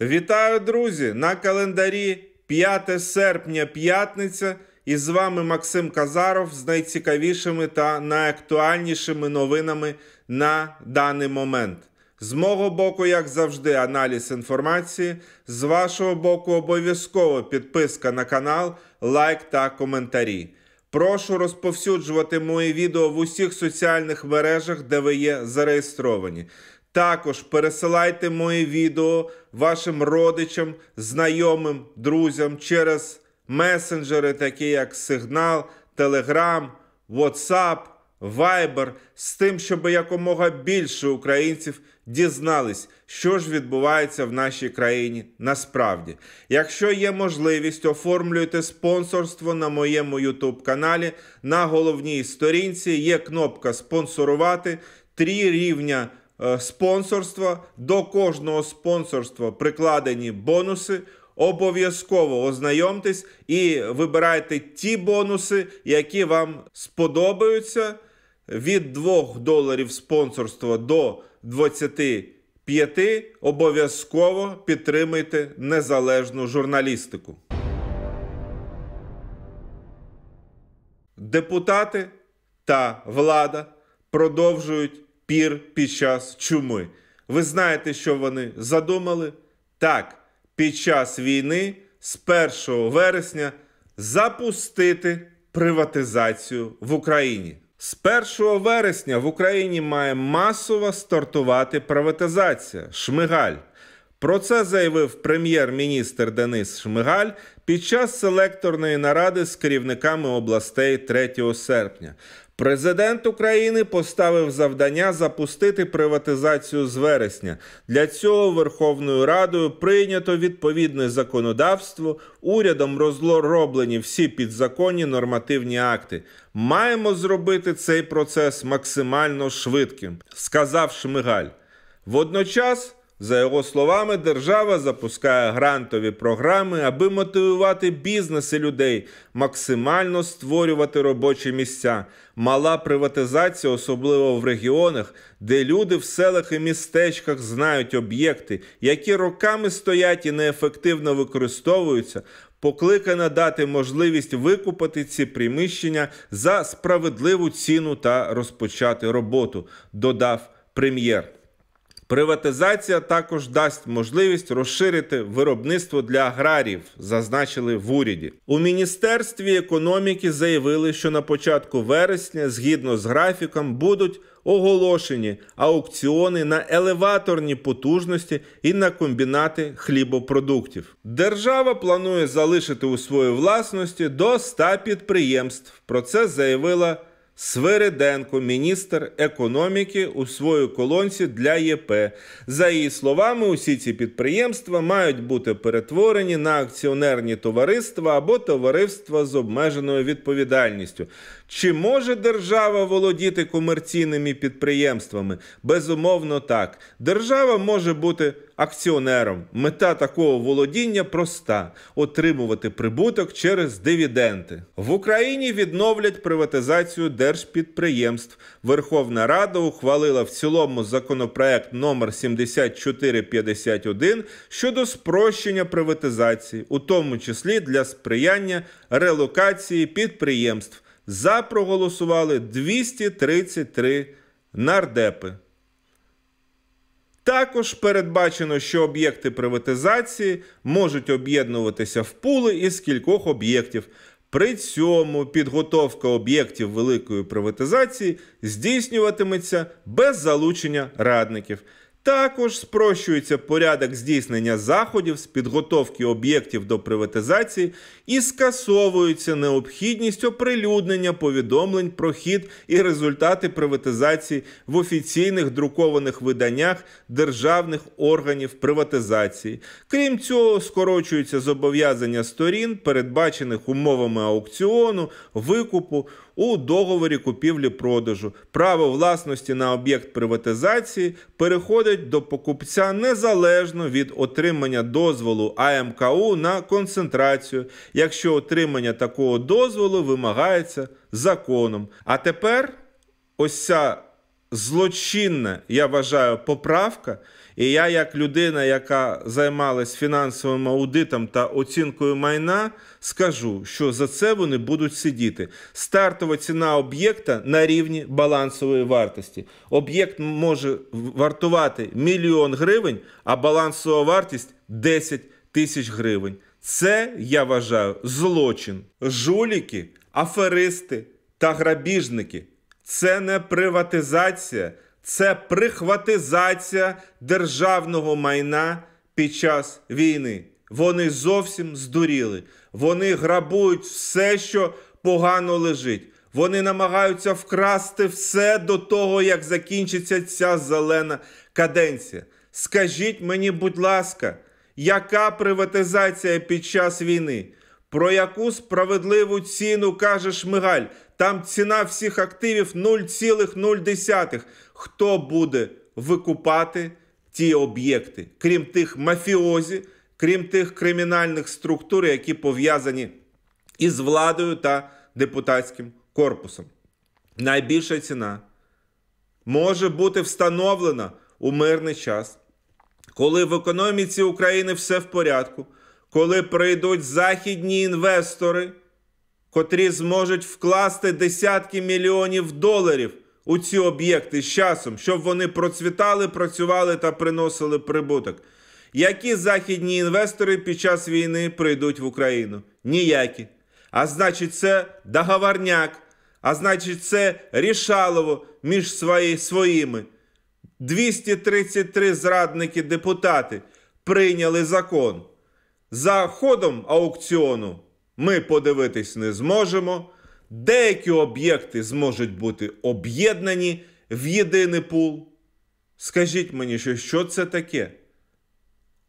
Вітаю, друзі! На календарі 5 серпня, п'ятниця, і з вами Максим Казаров з найцікавішими та найактуальнішими новинами на даний момент. З мого боку, як завжди, аналіз інформації. З вашого боку, обов'язково підписка на канал, лайк та коментарі. Прошу розповсюджувати мої відео в усіх соціальних мережах, де ви є зареєстровані. Також пересилайте мої відео вашим родичам, знайомим, друзям через месенджери, такі як Сигнал, Телеграм, WhatsApp, Viber, з тим, щоб якомога більше українців дізнались, що ж відбувається в нашій країні насправді. Якщо є можливість, оформлюйте спонсорство на моєму YouTube каналі. На головній сторінці є кнопка спонсорувати три рівня. Е, спонсорства. До кожного спонсорства прикладені бонуси. Обов'язково ознайомтесь і вибирайте ті бонуси, які вам сподобаються. Від 2 доларів спонсорства до 25 обов'язково підтримайте незалежну журналістику. Депутати та влада продовжують пір під час чуми. Ви знаєте, що вони задумали? Так, під час війни з 1 вересня запустити приватизацію в Україні. З 1 вересня в Україні має масово стартувати приватизація. Шмигаль. Про це заявив прем'єр-міністр Денис Шмигаль під час селекторної наради з керівниками областей 3 серпня. Президент України поставив завдання запустити приватизацію з вересня. Для цього Верховною Радою прийнято відповідне законодавство. Урядом розроблені всі підзаконні нормативні акти. Маємо зробити цей процес максимально швидким, сказав Шмигаль. Водночас. За його словами, держава запускає грантові програми, аби мотивувати бізнеси людей, максимально створювати робочі місця. Мала приватизація, особливо в регіонах, де люди в селах і містечках знають об'єкти, які роками стоять і неефективно використовуються, покликана дати можливість викупити ці приміщення за справедливу ціну та розпочати роботу, додав прем'єр. Приватизація також дасть можливість розширити виробництво для аграрів, зазначили в уряді. У міністерстві економіки заявили, що на початку вересня, згідно з графіком, будуть оголошені аукціони на елеваторні потужності і на комбінати хлібопродуктів. Держава планує залишити у своїй власності до 100 підприємств. Про це заявила. Свириденко, міністр економіки, у своїй колонці для ЄП. За її словами, усі ці підприємства мають бути перетворені на акціонерні товариства або товариства з обмеженою відповідальністю. Чи може держава володіти комерційними підприємствами? Безумовно, так. Держава може бути акціонером. Мета такого володіння проста: отримувати прибуток через дивіденди. В Україні відновлять приватизацію держпідприємств. Верховна Рада ухвалила в цілому законопроект номер 7451 щодо спрощення приватизації, у тому числі для сприяння релокації підприємств. За проголосували 233 нардепи. Також передбачено, що об'єкти приватизації можуть об'єднуватися в пули із кількох об'єктів. При цьому підготовка об'єктів великої приватизації здійснюватиметься без залучення радників. Також спрощується порядок здійснення заходів з підготовки об'єктів до приватизації і скасовується необхідність оприлюднення повідомлень про хід і результати приватизації в офіційних друкованих виданнях державних органів приватизації. Крім цього, скорочуються зобов'язання сторін, передбачених умовами аукціону, викупу у договорі купівлі-продажу. Право власності на об'єкт приватизації переходить доходить до покупця незалежно від отримання дозволу АМКУ на концентрацію, якщо отримання такого дозволу вимагається законом. А тепер ось ця злочинна, я вважаю, поправка. І я, як людина, яка займалась фінансовим аудитом та оцінкою майна, скажу, що за це вони будуть сидіти. Стартова ціна об'єкта на рівні балансової вартості. Об'єкт може вартувати мільйон гривень, а балансова вартість 10 тисяч гривень. Це я вважаю злочин. Жуліки, аферисти та грабіжники. Це не приватизація це прихватизація державного майна під час війни. Вони зовсім здуріли. Вони грабують все, що погано лежить. Вони намагаються вкрасти все до того, як закінчиться ця зелена каденція. Скажіть мені, будь ласка, яка приватизація під час війни? Про яку справедливу ціну каже Шмигаль? Там ціна всіх активів 0,0 хто буде викупати ті об'єкти, крім тих мафіозів, крім тих кримінальних структур, які пов'язані із владою та депутатським корпусом. Найбільша ціна може бути встановлена у мирний час, коли в економіці України все в порядку, коли прийдуть західні інвестори, котрі зможуть вкласти десятки мільйонів доларів у ці об'єкти з часом, щоб вони процвітали, працювали та приносили прибуток. Які західні інвестори під час війни прийдуть в Україну? Ніякі. А значить, це договорняк, а значить, це рішалово між свої, своїми. 233 зрадники депутати прийняли закон. За ходом аукціону ми подивитись не зможемо. Деякі об'єкти зможуть бути об'єднані в єдиний пул. Скажіть мені, що, що це таке?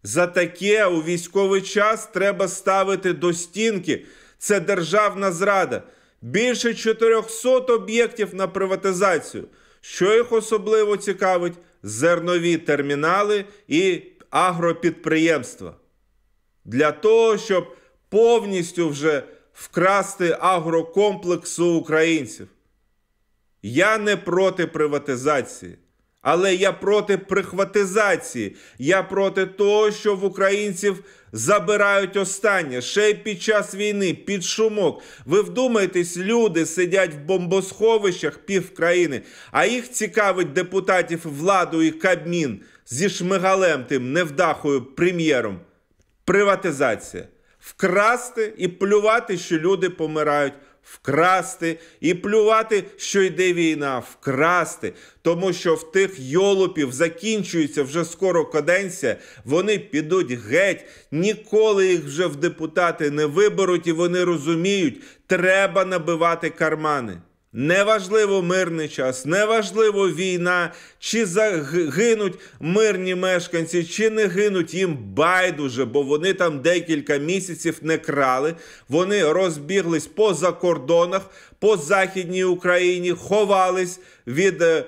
За таке у військовий час треба ставити до стінки. Це державна зрада. Більше 400 об'єктів на приватизацію. Що їх особливо цікавить, зернові термінали і агропідприємства. Для того, щоб повністю вже вкрасти агрокомплексу українців. Я не проти приватизації, але я проти прихватизації. Я проти того, що в українців забирають останнє ще й під час війни, під шумок. Ви вдумайтесь, люди сидять в бомбосховищах пів країни, а їх цікавить депутатів владу і Кабмін зі шмигалем тим невдахою прем'єром. Приватизація вкрасти і плювати, що люди помирають. Вкрасти і плювати, що йде війна, вкрасти, тому що в тих йолопів закінчується вже скоро каденція, вони підуть геть, ніколи їх вже в депутати не виберуть, і вони розуміють, треба набивати кармани. Неважливо мирний час, неважливо війна, чи загинуть мирні мешканці, чи не гинуть їм байдуже, бо вони там декілька місяців не крали. Вони розбіглись по закордонах, по західній Україні, ховались від е,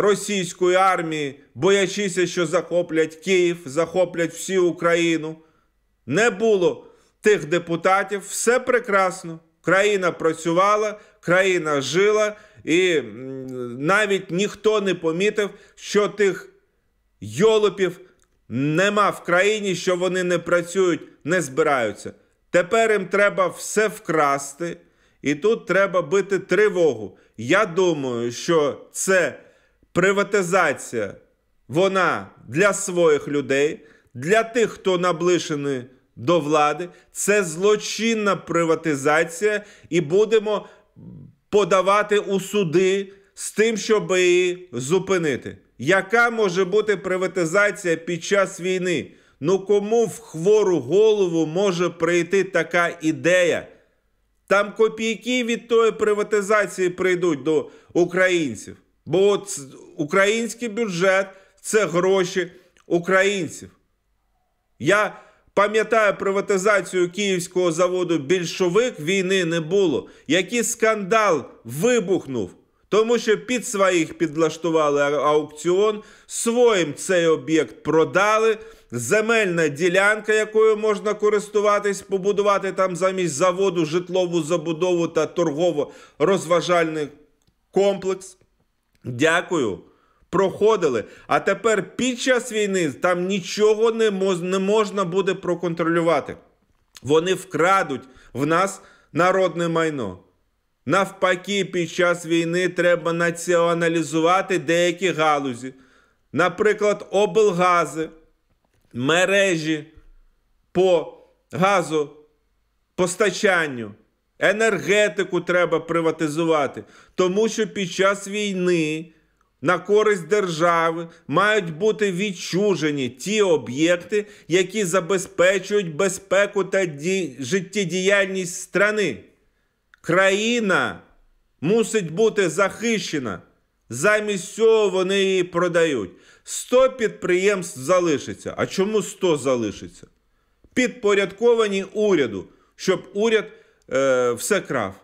російської армії, боячися, що захоплять Київ, захоплять всю Україну. Не було тих депутатів, все прекрасно. Країна працювала країна жила, і навіть ніхто не помітив, що тих йолопів нема в країні, що вони не працюють, не збираються. Тепер їм треба все вкрасти, і тут треба бити тривогу. Я думаю, що це приватизація, вона для своїх людей, для тих, хто наближений до влади. Це злочинна приватизація, і будемо подавати у суди з тим, щоб її зупинити. Яка може бути приватизація під час війни? Ну кому в хвору голову може прийти така ідея? Там копійки від тої приватизації прийдуть до українців. Бо от український бюджет це гроші українців. Я Пам'ятаю приватизацію київського заводу більшовик війни не було. Який скандал вибухнув, тому що під своїх підлаштували аукціон, своїм цей об'єкт продали. Земельна ділянка, якою можна користуватись, побудувати там замість заводу, житлову забудову та торгово-розважальний комплекс. Дякую проходили. А тепер під час війни там нічого не, мож, не можна буде проконтролювати. Вони вкрадуть в нас народне майно. Навпаки, під час війни треба націоналізувати деякі галузі, наприклад, облгази, мережі по газопостачанню, енергетику треба приватизувати, тому що під час війни на користь держави мають бути відчужені ті об'єкти, які забезпечують безпеку та ді... життєдіяльність страни. Країна мусить бути захищена. Замість цього вони її продають. 100 підприємств залишиться. А чому 100 залишиться? Підпорядковані уряду, щоб уряд е, все крав.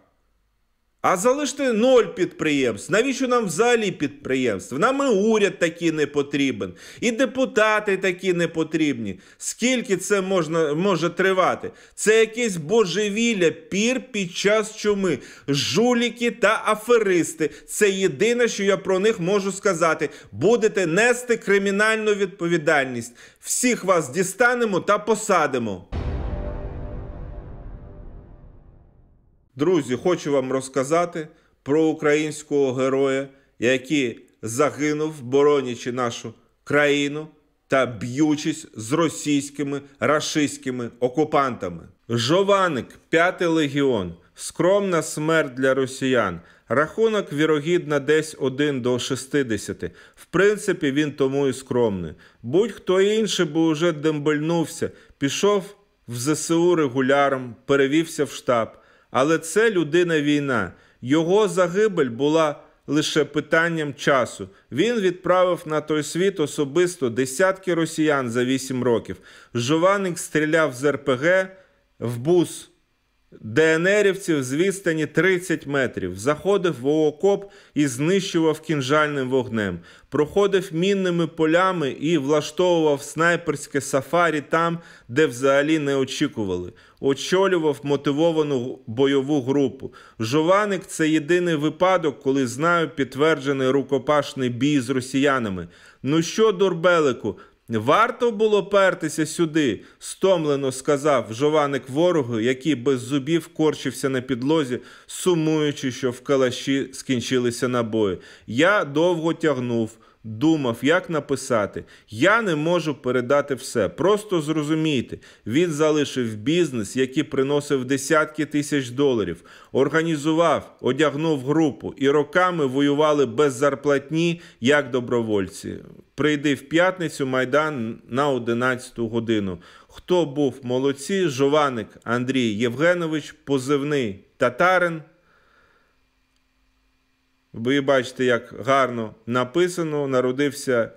А залиште ноль підприємств. Навіщо нам взагалі підприємств? Нам і уряд такий не потрібен, і депутати такі не потрібні. Скільки це можна, може тривати? Це якесь божевілля, пір під час чуми, жуліки та аферисти. Це єдине, що я про них можу сказати. Будете нести кримінальну відповідальність. Всіх вас дістанемо та посадимо. Друзі, хочу вам розказати про українського героя, який загинув, боронячи нашу країну та б'ючись з російськими рашистськими окупантами. Жованик, п'ятий легіон, скромна смерть для росіян. Рахунок вірогідна десь 1 до 60. В принципі, він тому і скромний. Будь-хто інший би уже дембельнувся, пішов в ЗСУ регуляром, перевівся в штаб. Але це людина війна. Його загибель була лише питанням часу. Він відправив на той світ особисто десятки росіян за 8 років. Жованик стріляв з РПГ в бус. ДНРівців з відстані 30 метрів, заходив в окоп і знищував кінжальним вогнем, проходив мінними полями і влаштовував снайперське сафарі там, де взагалі не очікували, очолював мотивовану бойову групу. Жованик це єдиний випадок, коли знаю підтверджений рукопашний бій з росіянами. Ну що, дурбелику, Варто було пертися сюди, стомлено сказав жованик ворогу, який без зубів корчився на підлозі, сумуючи, що в калаші скінчилися набої. Я довго тягнув думав, як написати, я не можу передати все. Просто зрозумійте, він залишив бізнес, який приносив десятки тисяч доларів, організував, одягнув групу і роками воювали без зарплатні як добровольці. Прийди в п'ятницю майдан на 11 годину. Хто був молодці? Жованик Андрій Євгенович, позивний татарин. Ви бачите, як гарно написано, народився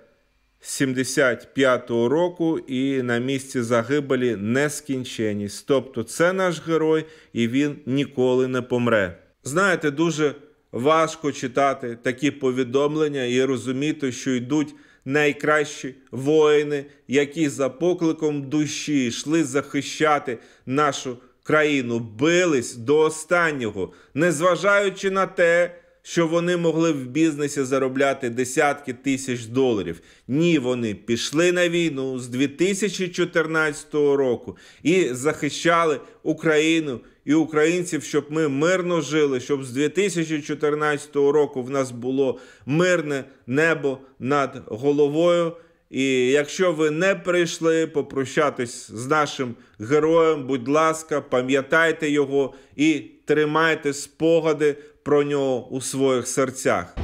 75-го року і на місці загибелі нескінченість. Тобто це наш герой і він ніколи не помре. Знаєте, дуже важко читати такі повідомлення і розуміти, що йдуть найкращі воїни, які за покликом душі йшли захищати нашу країну, бились до останнього, незважаючи на те що вони могли в бізнесі заробляти десятки тисяч доларів. Ні, вони пішли на війну з 2014 року і захищали Україну і українців, щоб ми мирно жили, щоб з 2014 року в нас було мирне небо над головою. І якщо ви не прийшли попрощатись з нашим героєм, будь ласка, пам'ятайте його і тримайте спогади про нього у своїх серцях.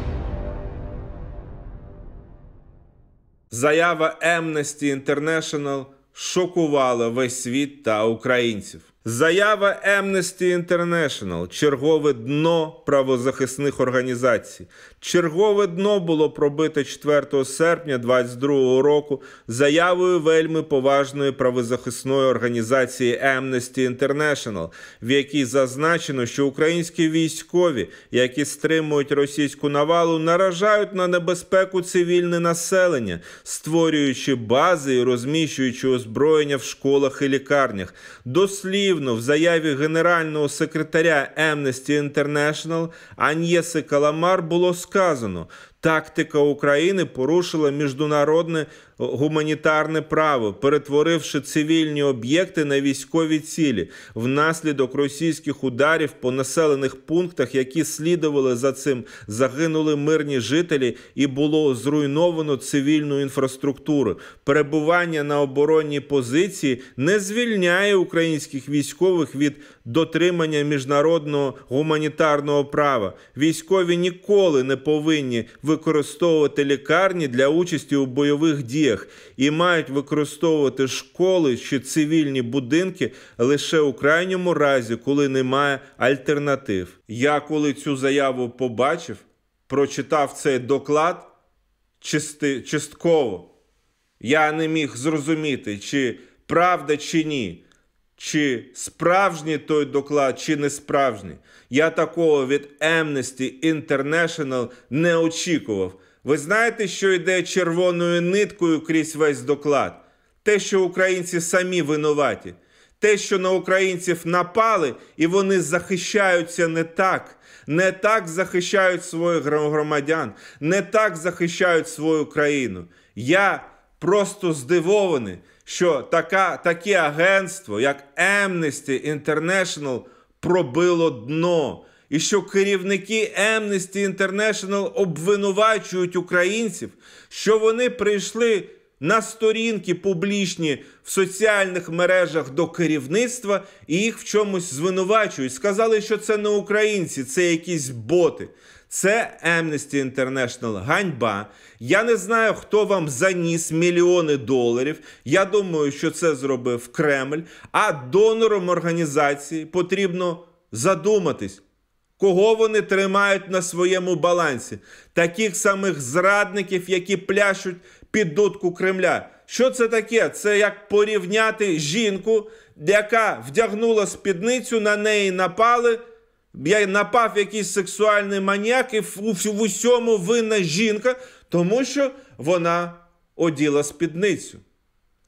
Заява Amnesty International шокувала весь світ та українців. Заява Amnesty International. чергове дно правозахисних організацій. Чергове дно було пробите 4 серпня 2022 року заявою вельми поважної правозахисної організації Amnesty International, в якій зазначено, що українські військові, які стримують російську навалу, наражають на небезпеку цивільне населення, створюючи бази і розміщуючи озброєння в школах і лікарнях. до слів. Дивно, в заяві генерального секретаря Amnesty International Аньєси Каламар було сказано, тактика України порушила міжнародне гуманітарне право, перетворивши цивільні об'єкти на військові цілі внаслідок російських ударів по населених пунктах, які слідували за цим, загинули мирні жителі, і було зруйновано цивільну інфраструктуру. Перебування на оборонній позиції не звільняє українських військових від дотримання міжнародного гуманітарного права. Військові ніколи не повинні використовувати лікарні для участі у бойових діях і мають використовувати школи чи цивільні будинки лише у крайньому разі, коли немає альтернатив. Я коли цю заяву побачив, прочитав цей доклад частково. Я не міг зрозуміти, чи правда чи ні чи справжній той доклад, чи не справжній. Я такого від Amnesty International не очікував. Ви знаєте, що йде червоною ниткою крізь весь доклад? Те, що українці самі винуваті, те, що на українців напали, і вони захищаються не так, не так захищають своїх громадян, не так захищають свою країну. Я просто здивований, що така, таке агентство, як Amnesty International, пробило дно. І що керівники Amnesty International обвинувачують українців, що вони прийшли на сторінки публічні в соціальних мережах до керівництва і їх в чомусь звинувачують. Сказали, що це не українці, це якісь боти. Це Amnesty International ганьба. Я не знаю, хто вам заніс мільйони доларів. Я думаю, що це зробив Кремль. А донором організації потрібно задуматись. Кого вони тримають на своєму балансі? Таких самих зрадників, які пляшуть під дудку Кремля. Що це таке? Це як порівняти жінку, яка вдягнула спідницю, на неї напали. Я напав якийсь сексуальний маніяк і в усьому винна жінка, тому що вона оділа спідницю.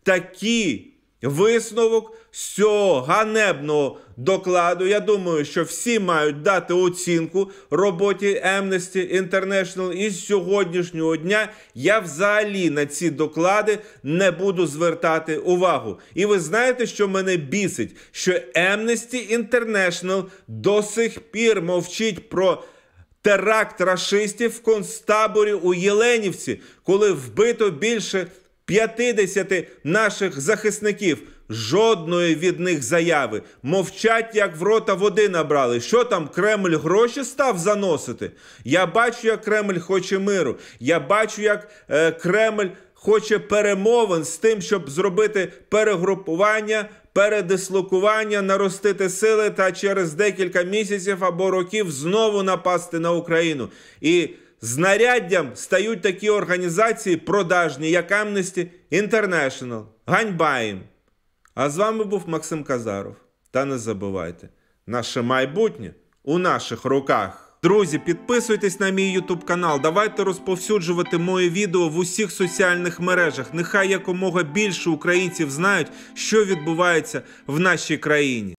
Такі Висновок з цього ганебного докладу. Я думаю, що всі мають дати оцінку роботі Amnesty International. І з сьогоднішнього дня я взагалі на ці доклади не буду звертати увагу. І ви знаєте, що мене бісить, що Amnesty International до сих пір мовчить про. Теракт рашистів в концтаборі у Єленівці, коли вбито більше 50 наших захисників. Жодної від них заяви. Мовчать, як в рота води набрали. Що там Кремль гроші став заносити? Я бачу, як Кремль хоче миру. Я бачу, як е, Кремль хоче перемовин з тим, щоб зробити перегрупування. Передислокування, наростити сили та через декілька місяців або років знову напасти на Україну і знаряддям стають такі організації продажні, як Amnesty International. Ганьба їм! А з вами був Максим Казаров. Та не забувайте, наше майбутнє у наших руках. Друзі, підписуйтесь на мій YouTube канал. Давайте розповсюджувати моє відео в усіх соціальних мережах. Нехай якомога більше українців знають, що відбувається в нашій країні.